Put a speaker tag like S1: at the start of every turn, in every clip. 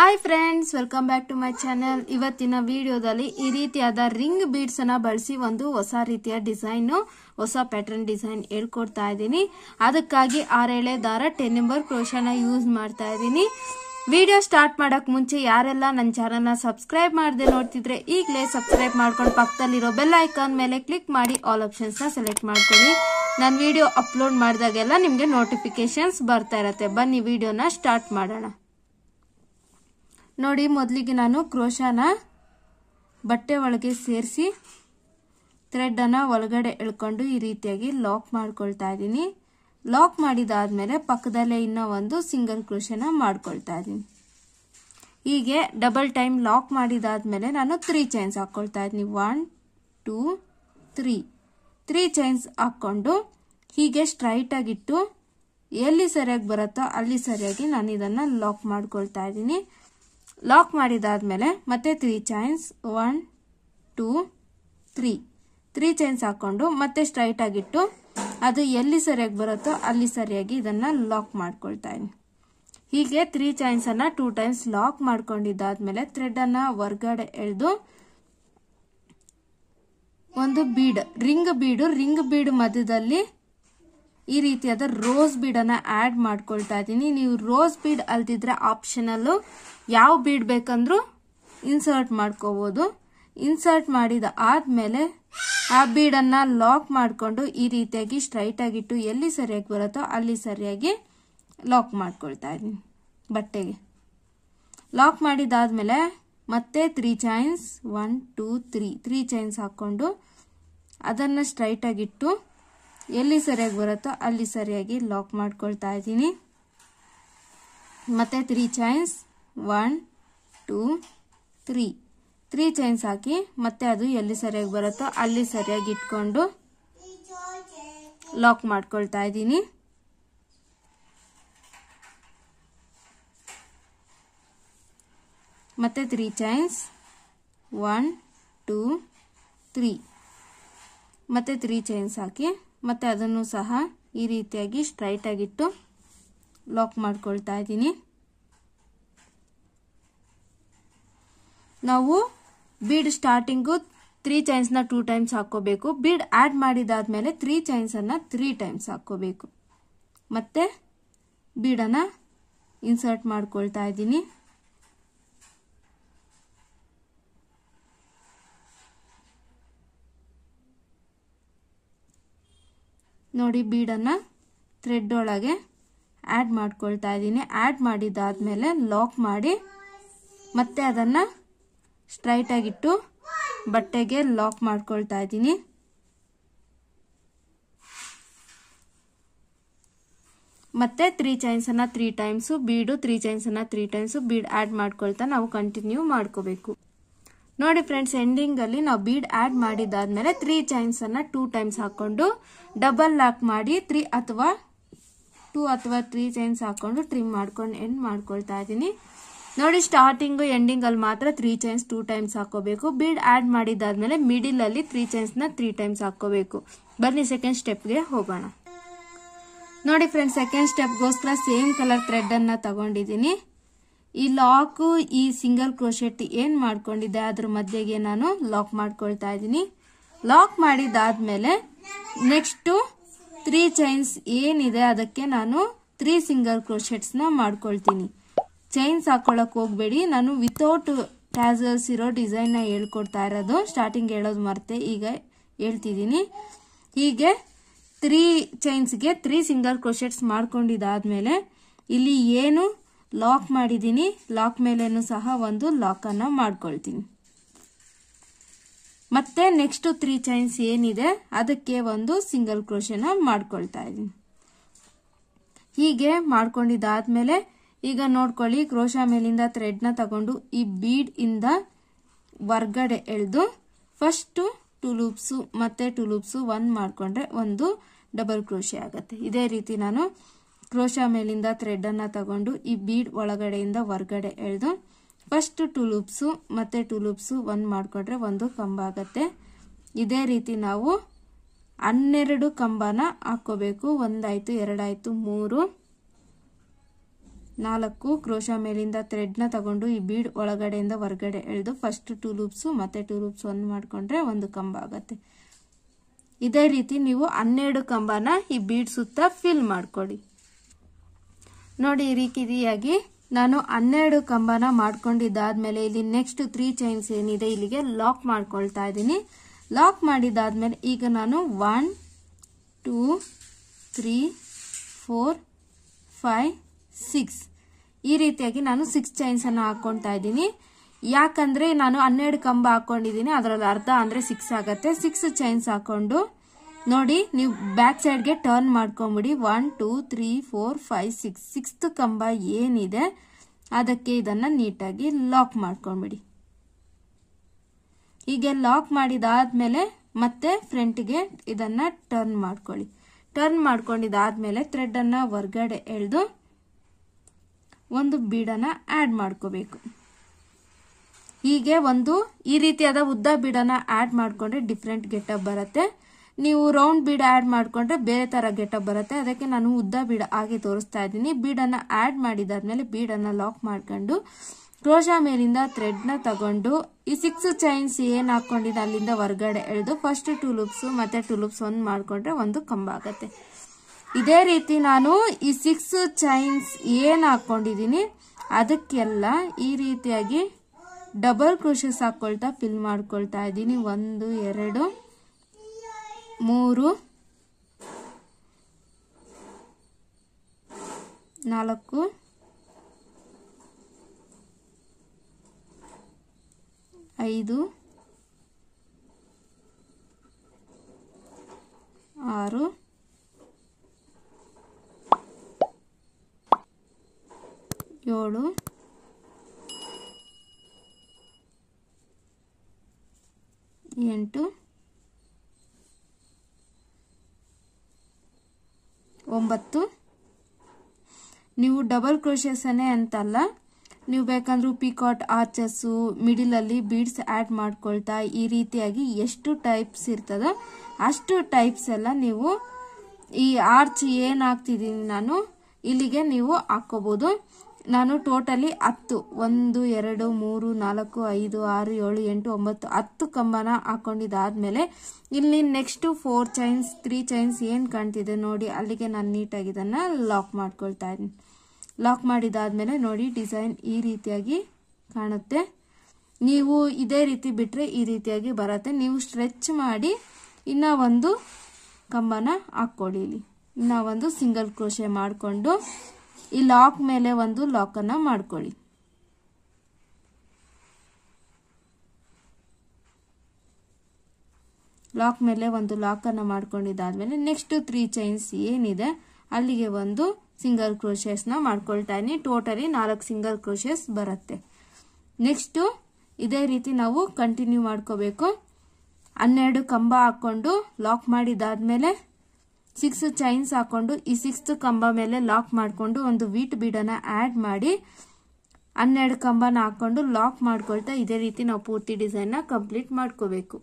S1: hi friends welcome back to my channel ಇವತ್ತಿನ ವಿಡಿಯೋದಲ್ಲಿ ಈ ರೀತಿಯಾದ ರಿಂಗ್ ಬೀಡ್ಸ್ ಬಳಸಿ ಒಂದು ಹೊಸ ರೀತಿಯ ಡಿಸೈನ್ ಹೊಸ ಪ್ಯಾಟರ್ನ್ ಡಿಸೈನ್ ಹೇಳ್ಕೊಡ್ತಾ ಇದ್ದೀನಿ ಅದಕ್ಕಾಗಿ ಆರೇಳೆ ದಾರ ಟೆನ್ ನಂಬರ್ ಕ್ರೋಶನ ಯೂಸ್ ಮಾಡ್ತಾ ಇದ್ದೀನಿ ವಿಡಿಯೋ ಸ್ಟಾರ್ಟ್ ಮಾಡೋಕ್ಕೆ ಮುಂಚೆ ಯಾರೆಲ್ಲ ನನ್ನ ಚಾನಲ್ನ ಸಬ್ಸ್ಕ್ರೈಬ್ ಮಾಡದೆ ನೋಡ್ತಿದ್ರೆ ಈಗಲೇ ಸಬ್ಸ್ಕ್ರೈಬ್ ಮಾಡ್ಕೊಂಡು ಪಕ್ಕದಲ್ಲಿರೋ ಬೆಲ್ ಐಕಾನ್ ಮೇಲೆ ಕ್ಲಿಕ್ ಮಾಡಿ ಆಲ್ ಆಪ್ಷನ್ಸ್ನ ಸೆಲೆಕ್ಟ್ ಮಾಡ್ಕೊಳ್ಳಿ ನಾನು ವಿಡಿಯೋ ಅಪ್ಲೋಡ್ ಮಾಡಿದಾಗೆಲ್ಲ ನಿಮಗೆ ನೋಟಿಫಿಕೇಶನ್ಸ್ ಬರ್ತಾ ಇರತ್ತೆ ಬನ್ನಿ ವಿಡಿಯೋನ ಸ್ಟಾರ್ಟ್ ಮಾಡೋಣ ನೋಡಿ ಮೊದಲಿಗೆ ನಾನು ಕ್ರೋಶಾನ ಬಟ್ಟೆ ಒಳಗೆ ಸೇರಿಸಿ ಥ್ರೆಡ್ಡನ್ನು ಒಳಗಡೆ ಎಳ್ಕೊಂಡು ಈ ರೀತಿಯಾಗಿ ಲಾಕ್ ಮಾಡ್ಕೊಳ್ತಾ ಇದ್ದೀನಿ ಲಾಕ್ ಮಾಡಿದಾದ್ಮೇಲೆ ಪಕ್ಕದಲ್ಲೇ ಇನ್ನೂ ಒಂದು ಸಿಂಗಲ್ ಕ್ರೋಶನ ಮಾಡ್ಕೊಳ್ತಾ ಇದ್ದೀನಿ ಹೀಗೆ ಡಬಲ್ ಟೈಮ್ ಲಾಕ್ ಮಾಡಿದಾದ್ಮೇಲೆ ನಾನು ತ್ರೀ ಚೈನ್ಸ್ ಹಾಕ್ಕೊಳ್ತಾ ಇದ್ದೀನಿ one two three three chains ಹಾಕ್ಕೊಂಡು ಹೀಗೆ ಸ್ಟ್ರೈಟಾಗಿಟ್ಟು ಎಲ್ಲಿ ಸರಿಯಾಗಿ ಬರುತ್ತೋ ಅಲ್ಲಿ ಸರಿಯಾಗಿ ನಾನು ಇದನ್ನು ಲಾಕ್ ಮಾಡ್ಕೊಳ್ತಾ ಇದ್ದೀನಿ ಲಾಕ್ ಮಾಡಿದಾದ್ಮೇಲೆ ಮತ್ತೆ three chains one two three three chains ಹಾಕ್ಕೊಂಡು ಮತ್ತೆ ಸ್ಟ್ರೈಟ್ ಆಗಿಟ್ಟು ಅದು ಎಲ್ಲಿ ಸರಿಯಾಗಿ ಬರುತ್ತೋ ಅಲ್ಲಿ ಸರಿಯಾಗಿ ಇದನ್ನು ಲಾಕ್ ಮಾಡ್ಕೊಳ್ತಾ ಇದ್ದೀನಿ ಹೀಗೆ ತ್ರೀ ಚೈನ್ಸನ್ನು ಟೂ ಟೈಮ್ಸ್ ಲಾಕ್ ಮೇಲೆ ಥ್ರೆಡನ್ನು ಹೊರ್ಗಡೆ ಎಳೆದು ಒಂದು bead ring bead ring bead ಮಧ್ಯದಲ್ಲಿ ಈ ರೀತಿಯಾದ ರೋಸ್ ಬೀಡನ್ನು ಆ್ಯಡ್ ಮಾಡ್ಕೊಳ್ತಾ ಇದ್ದೀನಿ ನೀವು ರೋಸ್ ಬೀಡ್ ಅಲ್ದಿದ್ರೆ ಆಪ್ಷನಲ್ಲು ಯಾವ ಬೀಡ್ ಬೇಕಂದ್ರೂ ಇನ್ಸರ್ಟ್ ಮಾಡ್ಕೋಬೋದು ಇನ್ಸರ್ಟ್ ಮಾಡಿದ ಆದಮೇಲೆ ಆ ಬೀಡನ್ನು ಲಾಕ್ ಮಾಡಿಕೊಂಡು ಈ ರೀತಿಯಾಗಿ ಸ್ಟ್ರೈಟಾಗಿಟ್ಟು ಎಲ್ಲಿ ಸರಿಯಾಗಿ ಬರುತ್ತೋ ಅಲ್ಲಿ ಸರಿಯಾಗಿ ಲಾಕ್ ಮಾಡ್ಕೊಳ್ತಾ ಇದ್ದೀನಿ ಬಟ್ಟೆಗೆ ಲಾಕ್ ಮಾಡಿದಾದ್ಮೇಲೆ ಮತ್ತೆ three chains one two three three chains ಹಾಕ್ಕೊಂಡು ಅದನ್ನು ಸ್ಟ್ರೈಟಾಗಿಟ್ಟು ಎಲ್ಲಿ ಸರಿಯಾಗಿ ಬರುತ್ತೋ ಅಲ್ಲಿ ಸರಿಯಾಗಿ ಲಾಕ್ ಮಾಡ್ಕೊಳ್ತಾ ಇದ್ದೀನಿ ಮತ್ತು three chains one two three three chains ಹಾಕಿ ಮತ್ತೆ ಅದು ಎಲ್ಲಿ ಸರಿಯಾಗಿ ಬರುತ್ತೋ ಅಲ್ಲಿ ಸರಿಯಾಗಿ ಇಟ್ಕೊಂಡು ಲಾಕ್ ಮಾಡ್ಕೊಳ್ತಾ ಇದ್ದೀನಿ ಮತ್ತು three chains one two three ಮತ್ತು ತ್ರೀ ಚೈನ್ಸ್ ಹಾಕಿ ಮತ್ತು ಅದನ್ನು ಸಹ ಈ ರೀತಿಯಾಗಿ ಸ್ಟ್ರೈಟಾಗಿಟ್ಟು ಲಾಕ್ ಮಾಡ್ಕೊಳ್ತಾ ಇದ್ದೀನಿ ನಾವು ಬೀಡ್ ಸ್ಟಾರ್ಟಿಂಗು ತ್ರೀ ಚೈನ್ಸ್ನ ಟೂ ಟೈಮ್ಸ್ ಹಾಕೋಬೇಕು ಬೀಡ್ ಆ್ಯಡ್ ಮಾಡಿದಾದ್ಮೇಲೆ ತ್ರೀ ಚೈನ್ಸನ್ನು ತ್ರೀ ಟೈಮ್ಸ್ ಹಾಕೋಬೇಕು ಮತ್ತು ಬೀಡನ್ನು ಇನ್ಸರ್ಟ್ ಮಾಡ್ಕೊಳ್ತಾ ಇದ್ದೀನಿ ನೋಡಿ ಬೀಡನ್ನು ಥ್ರೆಡ್ ಒಳಗೆ ಆ್ಯಡ್ ಮಾಡ್ಕೊಳ್ತಾ ಇದ್ದೀನಿ ಆ್ಯಡ್ ಮಾಡಿದ್ದಾದಮೇಲೆ ಲಾಕ್ ಮಾಡಿ ಮತ್ತೆ ಅದನ್ನು ಸ್ಟ್ರೈಟಾಗಿಟ್ಟು ಬಟ್ಟೆಗೆ ಲಾಕ್ ಮಾಡ್ಕೊಳ್ತಾ ಇದ್ದೀನಿ ಮತ್ತೆ ತ್ರೀ ಚೈನ್ಸನ್ನು ತ್ರೀ ಟೈಮ್ಸು ಬೀಡು ತ್ರೀ ಚೈನ್ಸನ್ನು ತ್ರೀ ಟೈಮ್ಸು ಬೀಡ್ ಆ್ಯಡ್ ಮಾಡ್ಕೊಳ್ತಾ ನಾವು ಕಂಟಿನ್ಯೂ ಮಾಡ್ಕೋಬೇಕು ನೋಡಿ ಫ್ರೆಂಡ್ಸ್ ಎಂಡಿಂಗಲ್ಲಿ ನಾವು ಬೀಡ್ ಆ್ಯಡ್ ಮಾಡಿದಾದ್ಮೇಲೆ ತ್ರೀ ಚೈನ್ಸನ್ನು ಟೂ ಟೈಮ್ಸ್ ಹಾಕ್ಕೊಂಡು ಡಬಲ್ ಲಾಕ್ ಮಾಡಿ ತ್ರೀ ಅಥವಾ ಟೂ ಅಥವಾ ತ್ರೀ ಚೈನ್ಸ್ ಹಾಕ್ಕೊಂಡು ಟ್ರಿಮ್ ಮಾಡ್ಕೊಂಡು ಎಂಡ್ ಮಾಡ್ಕೊಳ್ತಾ ಇದ್ದೀನಿ ನೋಡಿ ಸ್ಟಾರ್ಟಿಂಗು ಎಂಡಿಂಗಲ್ಲಿ ಮಾತ್ರ ತ್ರೀ ಚೈನ್ಸ್ ಟೂ ಟೈಮ್ಸ್ ಹಾಕೋಬೇಕು ಬೀಡ್ ಆ್ಯಡ್ ಮಾಡಿದಾದ್ಮೇಲೆ ಮಿಡಿಲಲ್ಲಿ ತ್ರೀ ಚೈನ್ಸ್ನ ತ್ರೀ ಟೈಮ್ಸ್ ಹಾಕೋಬೇಕು ಬನ್ನಿ ಸೆಕೆಂಡ್ ಸ್ಟೆಪ್ಗೆ ಹೋಗೋಣ ನೋಡಿ ಫ್ರೆಂಡ್ಸ್ ಸೆಕೆಂಡ್ ಸ್ಟೆಪ್ಗೋಸ್ಕರ ಸೇಮ್ ಕಲರ್ ಥ್ರೆಡ್ಡನ್ನು ತಗೊಂಡಿದ್ದೀನಿ ಈ ಲಾಕು ಈ ಸಿಂಗಲ್ ಕ್ರೋಶೆಟ್ ಏನು ಮಾಡ್ಕೊಂಡಿದ್ದೆ ಅದ್ರ ಮಧ್ಯೆಗೆ ನಾನು ಲಾಕ್ ಮಾಡ್ಕೊಳ್ತಾ ಇದ್ದೀನಿ ಲಾಕ್ ಮಾಡಿದಾದ್ಮೇಲೆ ನೆಕ್ಸ್ಟು ತ್ರೀ ಚೈನ್ಸ್ ಏನಿದೆ ಅದಕ್ಕೆ ನಾನು ತ್ರೀ ಸಿಂಗಲ್ ಕ್ರೋಶೆಟ್ಸ್ನ ಮಾಡ್ಕೊಳ್ತೀನಿ ಚೈನ್ಸ್ ಹಾಕೊಳ್ಳೋಕೆ ಹೋಗಬೇಡಿ ನಾನು ವಿತೌಟ್ ಟ್ಯಾಸಲ್ಸ್ ಇರೋ ಡಿಸೈನ್ನ ಹೇಳ್ಕೊಡ್ತಾ ಇರೋದು ಸ್ಟಾರ್ಟಿಂಗ್ ಹೇಳೋದು ಮರ್ತೆ ಈಗ ಹೇಳ್ತಿದ್ದೀನಿ ಹೀಗೆ ತ್ರೀ ಚೈನ್ಸ್ಗೆ ತ್ರೀ ಸಿಂಗಲ್ ಕ್ರೋಶೆಟ್ಸ್ ಮಾಡ್ಕೊಂಡಿದ್ದಾದಮೇಲೆ ಇಲ್ಲಿ ಏನು ಲಾಕ್ ಮಾಡಿದ್ದೀನಿ ಲಾಕ್ ಮೇಲೇನು ಸಹ ಒಂದು ಲಾಕನ್ನು ಮಾಡ್ಕೊಳ್ತೀನಿ ಮತ್ತೆ ನೆಕ್ಸ್ಟ್ ತ್ರೀ ಚೈನ್ಸ್ ಏನಿದೆ ಅದಕ್ಕೆ ಒಂದು ಸಿಂಗಲ್ ಕ್ರೋಶನ ಮಾಡ್ಕೊಳ್ತಾ ಇದ್ದೀನಿ ಹೀಗೆ ಮಾಡ್ಕೊಂಡಿದ್ದಾದ್ಮೇಲೆ ಈಗ ನೋಡ್ಕೊಳ್ಳಿ ಕ್ರೋಶ ಮೇಲಿಂದ ಥ್ರೆಡ್ನ ತಗೊಂಡು ಈ ಬೀಡ್ ಇಂದ ಹೊರ್ಗಡೆ ಎಳೆದು ಫಸ್ಟು ಟು ಲೂಪ್ಸ್ ಮತ್ತೆ ಟೂ ಲೂಪ್ಸ್ ಒನ್ ಮಾಡಿಕೊಂಡ್ರೆ ಒಂದು ಡಬಲ್ ಕ್ರೋಶೆ ಆಗುತ್ತೆ ಇದೇ ರೀತಿ ನಾನು ಕ್ರೋಶ ಮೇಲಿಂದ ಥ್ರೆಡ್ ಅನ್ನ ತಗೊಂಡು ಈ ಬೀಡ್ ಒಳಗಡೆಯಿಂದ ಹೊರಗಡೆ ಎಳೆದು ಫಸ್ಟ್ ಟೂ ಲೂಪ್ಸು ಮತ್ತೆ ಟೂ ಲೂಪ್ಸು ಒಂದು ಮಾಡಿಕೊಂಡ್ರೆ ಒಂದು ಕಂಬ ಆಗುತ್ತೆ ಇದೇ ರೀತಿ ನಾವು ಹನ್ನೆರಡು ಕಂಬನ ಹಾಕೋಬೇಕು ಒಂದಾಯ್ತು ಎರಡಾಯಿತು ಮೂರು ನಾಲ್ಕು ಕ್ರೋಶ ಮೇಲಿಂದ ಥ್ರೆಡ್ನ ತಗೊಂಡು ಈ ಬೀಡ್ ಒಳಗಡೆಯಿಂದ ಹೊರಗಡೆ ಎಳೆದು ಫಸ್ಟ್ ಟೂ ಲೂಪ್ಸು ಮತ್ತೆ ಟೂ ಲೂಪ್ಸ್ ಒಂದು ಮಾಡಿಕೊಂಡ್ರೆ ಒಂದು ಕಂಬ ಆಗುತ್ತೆ ಇದೇ ರೀತಿ ನೀವು ಹನ್ನೆರಡು ಕಂಬನ ಈ ಬೀಡ್ ಸುತ್ತ ಫಿಲ್ ಮಾಡ್ಕೊಡಿ ನೋಡಿ ಈ ರೀತಿಯಾಗಿ ನಾನು ಹನ್ನೆರಡು ಕಂಬನ ಮಾಡ್ಕೊಂಡಿದ್ದಾದ್ಮೇಲೆ ಇಲ್ಲಿ ನೆಕ್ಸ್ಟ್ ತ್ರೀ ಚೈನ್ಸ್ ಏನಿದೆ ಇಲ್ಲಿಗೆ ಲಾಕ್ ಮಾಡ್ಕೊಳ್ತಾ ಇದ್ದೀನಿ ಲಾಕ್ ಮಾಡಿದಾದ್ಮೇಲೆ ಈಗ ನಾನು one two three four five six ಈ ರೀತಿಯಾಗಿ ನಾನು ಸಿಕ್ಸ್ ಚೈನ್ಸನ್ನು ಹಾಕ್ಕೊಳ್ತಾ ಇದ್ದೀನಿ ಯಾಕಂದರೆ ನಾನು ಹನ್ನೆರಡು ಕಂಬ ಹಾಕ್ಕೊಂಡಿದ್ದೀನಿ ಅದರಲ್ಲಿ ಅರ್ಧ ಅಂದರೆ ಸಿಕ್ಸ್ ಆಗುತ್ತೆ ಸಿಕ್ಸ್ ಚೈನ್ಸ್ ಹಾಕ್ಕೊಂಡು ನೋಡಿ ನೀವು ಬ್ಯಾಕ್ ಸೈಡ್ಗೆ ಟರ್ನ್ ಮಾಡ್ಕೊಂಬಿಡಿ one two three four five six sixth ಕಂಬ ಏನಿದೆ ಅದಕ್ಕೆ ಇದನ್ನು ನೀಟಾಗಿ ಲಾಕ್ ಮಾಡ್ಕೊಂಬಿಡಿ ಹೀಗೆ ಲಾಕ್ ಮಾಡಿದಾದ್ಮೇಲೆ ಮತ್ತೆ ಫ್ರಂಟ್ಗೆ ಇದನ್ನು ಟರ್ನ್ ಮಾಡ್ಕೊಳ್ಳಿ ಟರ್ನ್ ಥ್ರೆಡ್ ಥ್ರೆಡ್ಡನ್ನು ಹೊರ್ಗಡೆ ಎಳೆದು ಒಂದು ಬೀಡನ್ನು ಆ್ಯಡ್ ಮಾಡ್ಕೋಬೇಕು ಹೀಗೆ ಒಂದು ಈ ರೀತಿಯಾದ ಉದ್ದ ಬೀಡನ್ನು ಆ್ಯಡ್ ಮಾಡಿಕೊಂಡ್ರೆ ಡಿಫ್ರೆಂಟ್ ಗೆಟಪ್ ಬರುತ್ತೆ ನೀವು ರೌಂಡ್ ಬೀಡ್ ಆ್ಯಡ್ ಮಾಡಿಕೊಂಡ್ರೆ ಬೇರೆ ಥರ ಗೆಟಪ್ ಬರುತ್ತೆ ಅದಕ್ಕೆ ನಾನು ಉದ್ದ ಬೀಡ ಹಾಗೆ ತೋರಿಸ್ತಾ ಇದ್ದೀನಿ ಬೀಡನ್ನು ಆ್ಯಡ್ ಮಾಡಿದಾದ್ಮೇಲೆ ಬೀಡನ್ನು ಲಾಕ್ ಮಾಡ್ಕೊಂಡು ಕ್ರೋಶಾ ಮೇಲಿಂದ ಥ್ರೆಡ್ನ ತಗೊಂಡು ಈ ಸಿಕ್ಸ್ ಚೈನ್ಸ್ ಏನು ಹಾಕ್ಕೊಂಡಿದ್ದೀನಿ ಅಲ್ಲಿಂದ ಹೊರಗಡೆ ಎಳೆದು ಫಸ್ಟ್ ಟೂ ಮತ್ತು ಟೂ ಒಂದು ಮಾಡಿಕೊಂಡ್ರೆ ಒಂದು ಕಂಬ ಆಗುತ್ತೆ ಇದೇ ರೀತಿ ನಾನು ಈ ಸಿಕ್ಸ್ ಚೈನ್ಸ್ ಏನು ಹಾಕ್ಕೊಂಡಿದ್ದೀನಿ ಅದಕ್ಕೆಲ್ಲ ಈ ರೀತಿಯಾಗಿ ಡಬಲ್ ಕ್ರೋಶಸ್ ಹಾಕ್ಕೊಳ್ತಾ ಫಿಲ್ ಮಾಡ್ಕೊಳ್ತಾ ಇದ್ದೀನಿ ಒಂದು ಎರಡು మూడు నాలుగు ఐదు ఆరు ఏడు ಎಂಟು ಒಂಬತ್ತು ನೀವು ಡಬಲ್ ಕ್ರೋಶಿಯಸನ್ನೇ ಅಂತಲ್ಲ ನೀವು ಬೇಕಂದ್ರೂ ಪಿಕಾಟ್ ಆರ್ಚಸ್ಸು ಮಿಡಿಲಲ್ಲಿ ಬೀಡ್ಸ್ ಆ್ಯಡ್ ಮಾಡ್ಕೊಳ್ತಾ ಈ ರೀತಿಯಾಗಿ ಎಷ್ಟು ಟೈಪ್ಸ್ ಇರ್ತದೋ ಅಷ್ಟು ಟೈಪ್ಸ್ ಎಲ್ಲ ನೀವು ಈ ಆರ್ಚ್ ಏನು ಹಾಕ್ತಿದ್ದೀನಿ ನಾನು ಇಲ್ಲಿಗೆ ನೀವು ಹಾಕ್ಕೋಬೋದು ನಾನು ಟೋಟಲಿ ಹತ್ತು ಒಂದು ಎರಡು ಮೂರು ನಾಲ್ಕು ಐದು ಆರು ಏಳು ಎಂಟು ಒಂಬತ್ತು ಹತ್ತು ಕಂಬನ ಮೇಲೆ ಇಲ್ಲಿ next four chains three chains ಏನು ಕಾಣ್ತಿದೆ ನೋಡಿ ಅಲ್ಲಿಗೆ ನಾನು ನೀಟಾಗಿ ಇದನ್ನು ಲಾಕ್ ಮಾಡ್ಕೊಳ್ತಾ ಇದ್ದೀನಿ ಲಾಕ್ ಮಾಡಿದಾದ್ಮೇಲೆ ನೋಡಿ ಡಿಸೈನ್ ಈ ರೀತಿಯಾಗಿ ಕಾಣುತ್ತೆ ನೀವು ಇದೇ ರೀತಿ ಬಿಟ್ಟರೆ ಈ ರೀತಿಯಾಗಿ ಬರುತ್ತೆ ನೀವು ಸ್ಟ್ರೆಚ್ ಮಾಡಿ ಇನ್ನ ಒಂದು ಕಂಬನ ಹಾಕ್ಕೊಳ್ಳಿ ಇಲ್ಲಿ ಇನ್ನ ಒಂದು ಸಿಂಗಲ್ ಕ್ರೋಶೆ ಮಾಡಿಕೊಂಡು ಈ ಲಾಕ್ ಮೇಲೆ ಒಂದು ಲಾಕನ್ನು ಮಾಡ್ಕೊಳ್ಳಿ ಲಾಕ್ ಮೇಲೆ ಒಂದು ಲಾಕನ್ನು ಮಾಡ್ಕೊಂಡಿದ್ದಾದಮೇಲೆ ನೆಕ್ಸ್ಟ್ ತ್ರೀ ಚೈನ್ಸ್ ಏನಿದೆ ಅಲ್ಲಿಗೆ ಒಂದು ಸಿಂಗಲ್ ಕ್ರೋಶಸ್ನ ಮಾಡ್ಕೊಳ್ತಾ ಇದೀನಿ ಟೋಟಲಿ ನಾಲ್ಕು ಸಿಂಗಲ್ ಕ್ರೋಶಸ್ ಬರುತ್ತೆ ನೆಕ್ಸ್ಟು ಇದೇ ರೀತಿ ನಾವು ಕಂಟಿನ್ಯೂ ಮಾಡ್ಕೋಬೇಕು ಹನ್ನೆರಡು ಕಂಬ ಹಾಕ್ಕೊಂಡು ಲಾಕ್ ಮಾಡಿದಾದ್ಮೇಲೆ ಸಿಕ್ಸ್ ಚೈನ್ಸ್ ಹಾಕೊಂಡು ಈ ಸಿಕ್ಸ್ ಕಂಬ ಮೇಲೆ ಲಾಕ್ ಮಾಡಿಕೊಂಡು ಒಂದು ವೀಟ್ ಬೀಡನ್ನ ಆ್ಯಡ್ ಮಾಡಿ ಹನ್ನೆರಡು ಕಂಬನ ಹಾಕೊಂಡು ಲಾಕ್ ಮಾಡ್ಕೊಳ್ತಾ ಇದೇ ರೀತಿ ನಾವು ಪೂರ್ತಿ ಡಿಸೈನ್ನ ಕಂಪ್ಲೀಟ್ ಮಾಡ್ಕೋಬೇಕು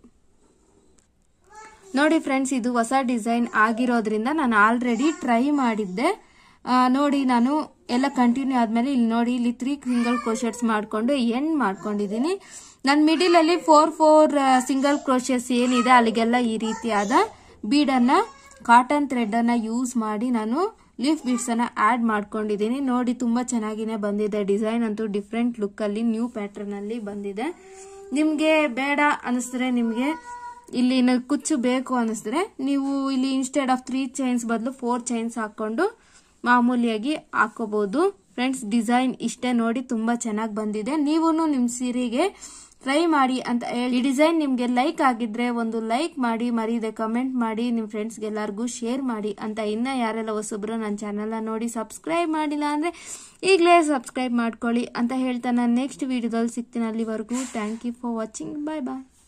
S1: ನೋಡಿ ಫ್ರೆಂಡ್ಸ್ ಇದು ಹೊಸ ಡಿಸೈನ್ ಆಗಿರೋದ್ರಿಂದ ನಾನು ಆಲ್ರೆಡಿ ಟ್ರೈ ಮಾಡಿದ್ದೆ ನೋಡಿ ನಾನು ಎಲ್ಲ ಕಂಟಿನ್ಯೂ ಆದಮೇಲೆ ಇಲ್ಲಿ ನೋಡಿ ಇಲ್ಲಿ ತ್ರೀ ಸಿಂಗಲ್ ಕ್ರೋಶೆಟ್ಸ್ ಮಾಡಿಕೊಂಡು ಎಂಡ್ ಮಾಡ್ಕೊಂಡಿದ್ದೀನಿ ನನ್ನ ಮಿಡಿಲಲ್ಲಿ ಫೋರ್ ಫೋರ್ ಸಿಂಗಲ್ ಕ್ರೋಶೆಟ್ಸ್ ಏನಿದೆ ಅಲ್ಲಿಗೆಲ್ಲ ಈ ರೀತಿಯಾದ ಬೀಡನ್ನು ಕಾಟನ್ ಥ್ರೆಡನ್ನು ಯೂಸ್ ಮಾಡಿ ನಾನು ಲೀಫ್ ಬೀಡ್ಸನ್ನು ಆ್ಯಡ್ ಮಾಡ್ಕೊಂಡಿದ್ದೀನಿ ನೋಡಿ ತುಂಬ ಚೆನ್ನಾಗಿನೇ ಬಂದಿದೆ ಡಿಸೈನ್ ಅಂತೂ ಡಿಫ್ರೆಂಟ್ ಲುಕ್ಕಲ್ಲಿ ನ್ಯೂ ಪ್ಯಾಟ್ರನಲ್ಲಿ ಬಂದಿದೆ ನಿಮಗೆ ಬೇಡ ಅನ್ನಿಸಿದ್ರೆ ನಿಮಗೆ ಇಲ್ಲಿ ಕುಚ್ಚು ಬೇಕು ಅನ್ನಿಸಿದ್ರೆ ನೀವು ಇಲ್ಲಿ ಇನ್ಸ್ಟೆಡ್ ಆಫ್ ತ್ರೀ ಚೈನ್ಸ್ ಬದಲು ಫೋರ್ ಚೈನ್ಸ್ ಹಾಕ್ಕೊಂಡು ಮಾಮೂಲಿಯಾಗಿ ಹಾಕೋಬೋದು ಫ್ರೆಂಡ್ಸ್ ಡಿಸೈನ್ ಇಷ್ಟೇ ನೋಡಿ ತುಂಬ ಚೆನ್ನಾಗಿ ಬಂದಿದೆ ನೀವು ನಿಮ್ಮ ಸೀರೆಗೆ ಟ್ರೈ ಮಾಡಿ ಅಂತ ಹೇಳಿ ಈ ಡಿಸೈನ್ ನಿಮ್ಗೆ ಲೈಕ್ ಆಗಿದ್ರೆ ಒಂದು ಲೈಕ್ ಮಾಡಿ ಮರೀದೆ ಕಮೆಂಟ್ ಮಾಡಿ ನಿಮ್ ಫ್ರೆಂಡ್ಸ್ಗೆಲ್ಲರಿಗೂ ಎಲ್ಲಾರ್ಗೂ ಶೇರ್ ಮಾಡಿ ಅಂತ ಇನ್ನ ಯಾರೆಲ್ಲ ಹೊಸಬ್ರು ನನ್ನ ಚಾನೆಲ್ ನೋಡಿ ಸಬ್ಸ್ಕ್ರೈಬ್ ಮಾಡಿಲ್ಲ ಅಂದ್ರೆ ಈಗಲೇ ಸಬ್ಸ್ಕ್ರೈಬ್ ಮಾಡ್ಕೊಳ್ಳಿ ಅಂತ ಹೇಳ್ತಾ ನಾನು ನೆಕ್ಸ್ಟ್ ವಿಡಿಯೋದಲ್ಲಿ ಸಿಗ್ತೀನಿ ಅಲ್ಲಿವರೆಗೂ thank you for watching bye bye